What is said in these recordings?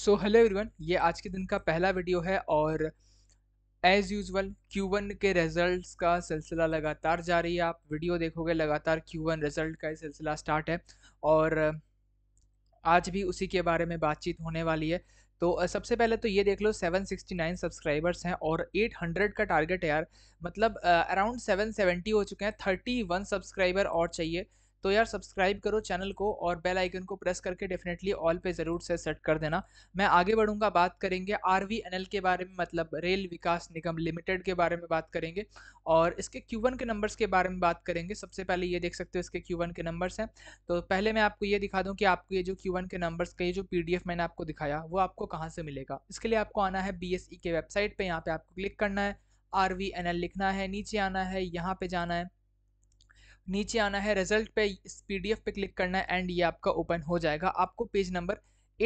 So hello everyone ये आज के दिन का पहला वीडियो है और एज़ यूजल Q1 के रिजल्ट्स का सिलसिला लगातार जारी है आप वीडियो देखोगे लगातार Q1 रिजल्ट का सिलसिला स्टार्ट है और आज भी उसी के बारे में बातचीत होने वाली है तो सबसे पहले तो ये देख लो 769 सब्सक्राइबर्स हैं और 800 का टारगेट है यार मतलब अराउंड 770 हो चुके हैं 31 सब्सक्राइबर और चाहिए तो यार सब्सक्राइब करो चैनल को और बेल आइकन को प्रेस करके डेफिनेटली ऑल पे ज़रूर से सेट कर देना मैं आगे बढ़ूंगा बात करेंगे आर के बारे में मतलब रेल विकास निगम लिमिटेड के बारे में बात करेंगे और इसके क्यू के नंबर्स के बारे में बात करेंगे सबसे पहले ये देख सकते हो इसके क्यू के नंबर्स हैं तो पहले मैं आपको ये दिखा दूँ कि आपको ये जो क्यू के नंबर्स का ये जो पी मैंने आपको दिखाया वो आपको कहाँ से मिलेगा इसके लिए आपको आना है बी e के वेबसाइट पर यहाँ पर आपको क्लिक करना है आर लिखना है नीचे आना है यहाँ पर जाना है नीचे आना है रिजल्ट पे इस पी पे क्लिक करना है एंड ये आपका ओपन हो जाएगा आपको पेज नंबर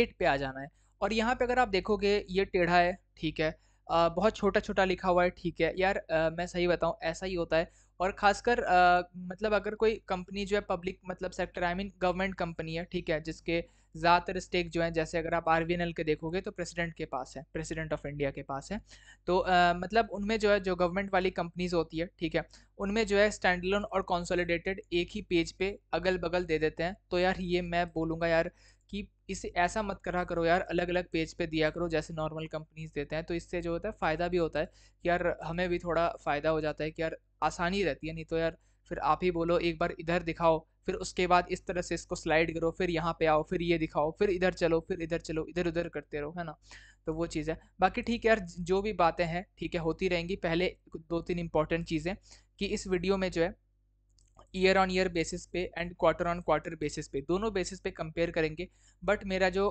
एट पे आ जाना है और यहाँ पे अगर आप देखोगे ये टेढ़ा है ठीक है आ, बहुत छोटा छोटा लिखा हुआ है ठीक है यार आ, मैं सही बताऊँ ऐसा ही होता है और खासकर मतलब अगर कोई कंपनी जो है पब्लिक मतलब sector I mean government company है ठीक है जिसके ज़्यादातर स्टेक जो है जैसे अगर आप आर के देखोगे तो प्रेसिडेंट के पास है प्रेसिडेंट ऑफ इंडिया के पास है तो आ, मतलब उनमें जो है जो गवर्नमेंट वाली कंपनीज होती है ठीक है उनमें जो है स्टैंडलोन और कॉन्सोलिडेटेड एक ही पेज पे अगल बगल दे देते हैं तो यार ये मैं बोलूँगा यार कि इसे ऐसा मत करा करो यार अलग अलग पेज पे दिया करो जैसे नॉर्मल कंपनीज देते हैं तो इससे जो होता है फ़ायदा भी होता है कि यार हमें भी थोड़ा फ़ायदा हो जाता है कि यार आसानी रहती है नहीं तो यार फिर आप ही बोलो एक बार इधर दिखाओ फिर उसके बाद इस तरह से इसको स्लाइड करो फिर यहाँ पे आओ फिर ये दिखाओ फिर इधर चलो फिर इधर चलो इधर उधर करते रहो है ना तो वो चीज़ है बाकी ठीक है यार जो भी बातें हैं ठीक है होती रहेंगी पहले दो तीन इंपॉर्टेंट चीज़ें कि इस वीडियो में जो है ईयर ऑन ईयर बेसिस पे and quarter on quarter basis पे दोनों बेसिस पे कंपेयर करेंगे बट मेरा जो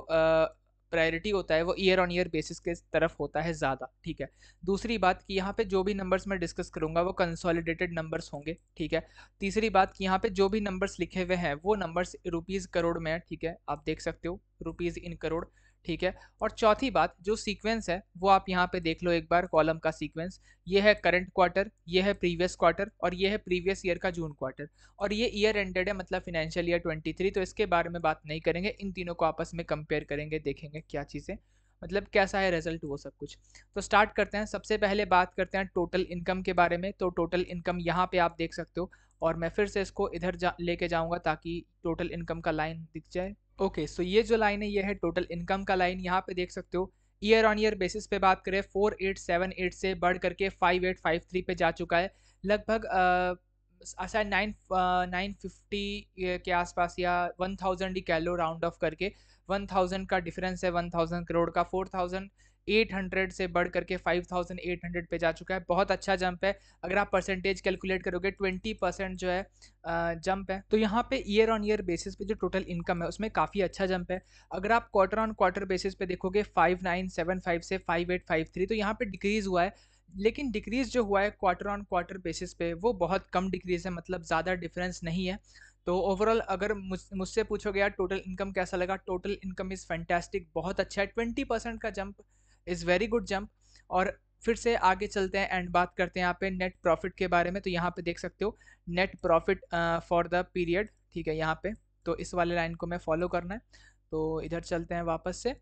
प्रायोरिटी होता है वो ईयर ऑन ईयर बेसिस के तरफ होता है ज़्यादा ठीक है दूसरी बात कि यहाँ पे जो भी नंबर्स मैं डिस्कस करूँगा वो कंसोलिडेटेड नंबर्स होंगे ठीक है तीसरी बात कि यहाँ पे जो भी नंबर्स लिखे हुए हैं वो नंबर्स रुपीज़ करोड़ में है ठीक है आप देख सकते हो रुपीज़ इन करोड़ ठीक है और चौथी बात जो सीक्वेंस है वो आप यहाँ पे देख लो एक बार कॉलम का सीक्वेंस ये है करंट क्वार्टर ये है प्रीवियस क्वार्टर और ये है प्रीवियस ईयर का जून क्वार्टर और ये ईयर एंडेड है मतलब फिनेंशियल ईयर 23 तो इसके बारे में बात नहीं करेंगे इन तीनों को आपस में कंपेयर करेंगे देखेंगे क्या चीज़ें मतलब कैसा है रिजल्ट वो सब कुछ तो स्टार्ट करते हैं सबसे पहले बात करते हैं टोटल इनकम के बारे में तो टोटल इनकम यहाँ पे आप देख सकते हो और मैं फिर से इसको इधर जा लेके जाऊँगा ताकि टोटल इनकम का लाइन दिख जाए ओके सो ये जो लाइन है ये है टोटल इनकम का लाइन यहाँ पे देख सकते हो ईयर ऑन ईयर बेसिस पे बात करें फोर एट सेवन एट से बढ़ करके फाइव एट फाइव थ्री पे जा चुका है लगभग शायद नाइन नाइन फिफ्टी के आसपास या वन थाउजेंड ही कह लो राउंड ऑफ करके वन थाउजेंड का डिफरेंस है वन थाउजेंड करोड़ का फोर थाउजेंड 800 से बढ़ करके 5800 पे जा चुका है बहुत अच्छा जंप है अगर आप परसेंटेज कैलकुलेट करोगे 20 परसेंट जो है जंप है तो यहाँ पे ईयर ऑन ईयर बेसिस पे जो टोटल इनकम है उसमें काफ़ी अच्छा जंप है अगर आप क्वार्टर ऑन क्वार्टर बेसिस पे देखोगे 5975 से 5853 तो यहाँ पे डिक्रीज़ हुआ है लेकिन डिक्रीज़ जो हुआ है क्वार्टर ऑन क्वार्टर बेसिस पे वो बहुत कम डिक्रीज़ है मतलब ज़्यादा डिफरेंस नहीं है तो ओवरऑल अगर मुझसे पूछोगे यार टोटल इनकम कैसा लगा टोटल इनकम इज़ फैंटेस्टिक बहुत अच्छा है ट्वेंटी परसेंट का jump is very good jump और फिर से आगे चलते हैं एंड बात करते हैं यहाँ पे नेट प्रॉफिट के बारे में तो यहाँ पे देख सकते हो net profit for the period ठीक है यहाँ पे तो इस वाले लाइन को मैं फॉलो करना है तो इधर चलते हैं वापस से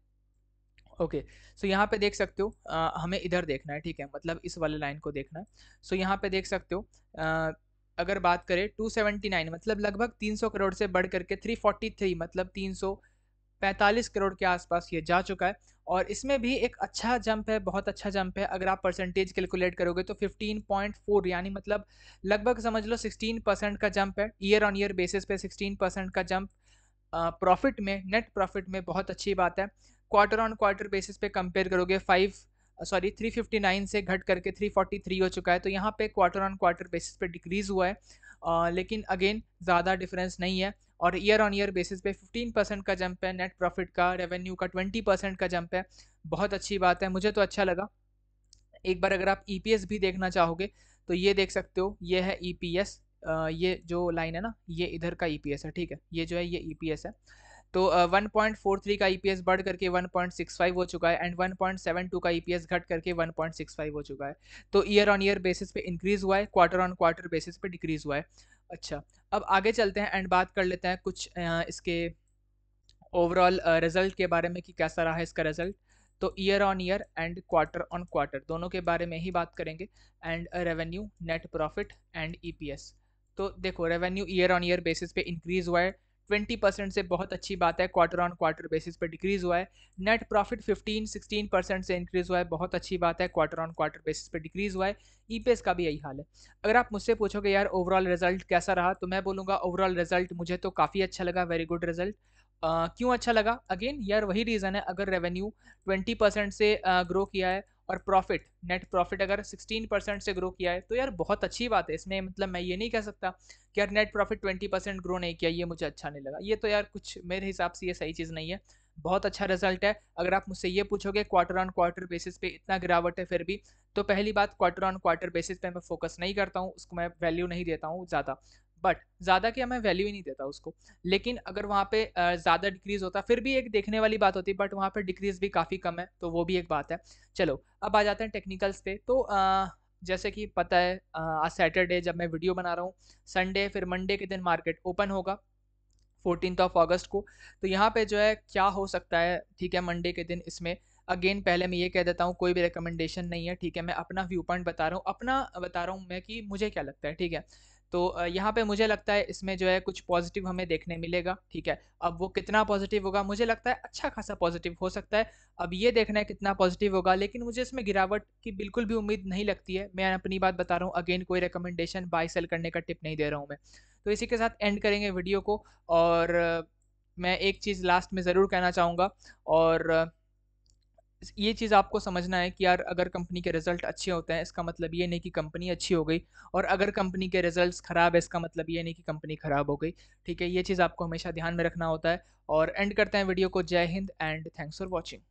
ओके okay. सो so, यहाँ पे देख सकते हो हमें इधर देखना है ठीक है मतलब इस वाले लाइन को देखना है सो so, यहाँ पे देख सकते हो अगर बात करें नाइन मतलब लगभग सौ करोड़ से बढ़ करके थ्री मतलब तीन पैंतालीस करोड़ के आसपास ये जा चुका है और इसमें भी एक अच्छा जंप है बहुत अच्छा जंप है अगर आप परसेंटेज कैलकुलेट करोगे तो 15.4 यानी मतलब लगभग समझ लो 16 परसेंट का जंप है ईयर ऑन ईयर बेसिस पे 16 परसेंट का जंप प्रॉफिट में नेट प्रॉफिट में बहुत अच्छी बात है क्वार्टर ऑन क्वार्टर बेसिस पे कंपेयर करोगे फाइव सॉरी 359 से घट करके 343 हो चुका है तो यहाँ पे क्वार्टर ऑन क्वार्टर बेसिस पे डिक्रीज़ हुआ है आ, लेकिन अगेन ज़्यादा डिफरेंस नहीं है और ईयर ऑन ईयर बेसिस पे 15 परसेंट का जंप है नेट प्रॉफिट का रेवेन्यू का 20 परसेंट का जंप है बहुत अच्छी बात है मुझे तो अच्छा लगा एक बार अगर आप ई e भी देखना चाहोगे तो ये देख सकते हो ये है ई e ये जो लाइन है ना ये इधर का ई e है ठीक है ये जो है ये ई है तो वन पॉइंट फोर थ्री का ई बढ़ करके वन पॉइंट सिक्स फाइव हो चुका है and one point seven two का ई घट करके वन पॉइंट सिक्स फाइव हो चुका है तो ईयर ऑन ईयर बेसिस पे इंक्रीज़ हुआ है क्वार्टर ऑन क्वार्टर बेसिस पे डिक्रीज़ हुआ है अच्छा अब आगे चलते हैं एंड बात कर लेते हैं कुछ इसके ओवरऑल रिजल्ट के बारे में कि कैसा रहा है इसका रिजल्ट तो year on year and quarter on quarter दोनों के बारे में ही बात करेंगे and revenue net profit and EPS तो देखो revenue year on year basis पे इंक्रीज हुआ है ट्वेंटी परसेंट से बहुत अच्छी बात है क्वार्टर ऑन क्वार्टर बेसिस पे डिक्रीज हुआ है net profit fifteen sixteen percent से इंक्रीज हुआ है बहुत अच्छी बात है क्वार्टर ऑन क्वार्टर बेसिस पे डिक्रीज हुआ है ई e का भी यही हाल है अगर आप मुझसे पूछोगे यार ओवरऑल रिजल्ट कैसा रहा तो मैं बोलूँगा ओवरऑल रिजल्ट मुझे तो काफ़ी अच्छा लगा वेरी गुड रिजल्ट क्यों अच्छा लगा अगेन यार वही रीज़न है अगर रेवेन्यू ट्वेंटी परसेंट से ग्रो किया है और प्रॉफिट नेट प्रॉफिट अगर 16 परसेंट से ग्रो किया है तो यार बहुत अच्छी बात है इसमें मतलब मैं ये नहीं कह सकता कि यार नेट प्रॉफिट 20 परसेंट ग्रो नहीं किया ये मुझे अच्छा नहीं लगा ये तो यार कुछ मेरे हिसाब से ये सही चीज़ नहीं है बहुत अच्छा रिजल्ट है अगर आप मुझसे ये पूछोगे क्वार्टर ऑन क्वार्टर बेसिस पे इतना गिरावट है फिर भी तो पहली बात क्वार्टर ऑन क्वार्टर बेसिस पे मैं फोकस नहीं करता हूँ उसको मैं वैल्यू नहीं देता हूँ ज़्यादा बट ज़्यादा क्या मैं वैल्यू ही नहीं देता उसको लेकिन अगर वहाँ पे ज़्यादा डिक्रीज़ होता फिर भी एक देखने वाली बात होती है बट वहाँ पे डिक्रीज़ भी काफ़ी कम है तो वो भी एक बात है चलो अब आ जाते हैं टेक्निकल्स पे तो आ, जैसे कि पता है आज सैटरडे जब मैं वीडियो बना रहा हूँ संडे फिर मंडे के दिन मार्केट ओपन होगा फोर्टीन ऑफ ऑगस्ट को तो यहाँ पे जो है क्या हो सकता है ठीक है मंडे के दिन इसमें अगेन पहले मैं ये कह देता हूँ कोई भी रिकमेंडेशन नहीं है ठीक है मैं अपना व्यू पॉइंट बता रहा हूँ अपना बता रहा हूँ मैं कि मुझे क्या लगता है ठीक है तो यहाँ पे मुझे लगता है इसमें जो है कुछ पॉजिटिव हमें देखने मिलेगा ठीक है अब वो कितना पॉजिटिव होगा मुझे लगता है अच्छा खासा पॉजिटिव हो सकता है अब ये देखना है कितना पॉजिटिव होगा लेकिन मुझे इसमें गिरावट की बिल्कुल भी उम्मीद नहीं लगती है मैं अपनी बात बता रहा हूँ अगेन कोई रिकमेंडेशन बाय सेल करने का टिप नहीं दे रहा हूँ मैं तो इसी के साथ एंड करेंगे वीडियो को और मैं एक चीज़ लास्ट में ज़रूर कहना चाहूँगा और ये चीज़ आपको समझना है कि यार अगर कंपनी के रिजल्ट अच्छे होते हैं इसका मतलब ये नहीं कि कंपनी अच्छी हो गई और अगर कंपनी के रिजल्ट्स ख़राब है इसका मतलब ये नहीं कि कंपनी ख़राब हो गई ठीक है ये चीज़ आपको हमेशा ध्यान में रखना होता है और एंड करते हैं वीडियो को जय हिंद एंड थैंक्स फॉर वॉचिंग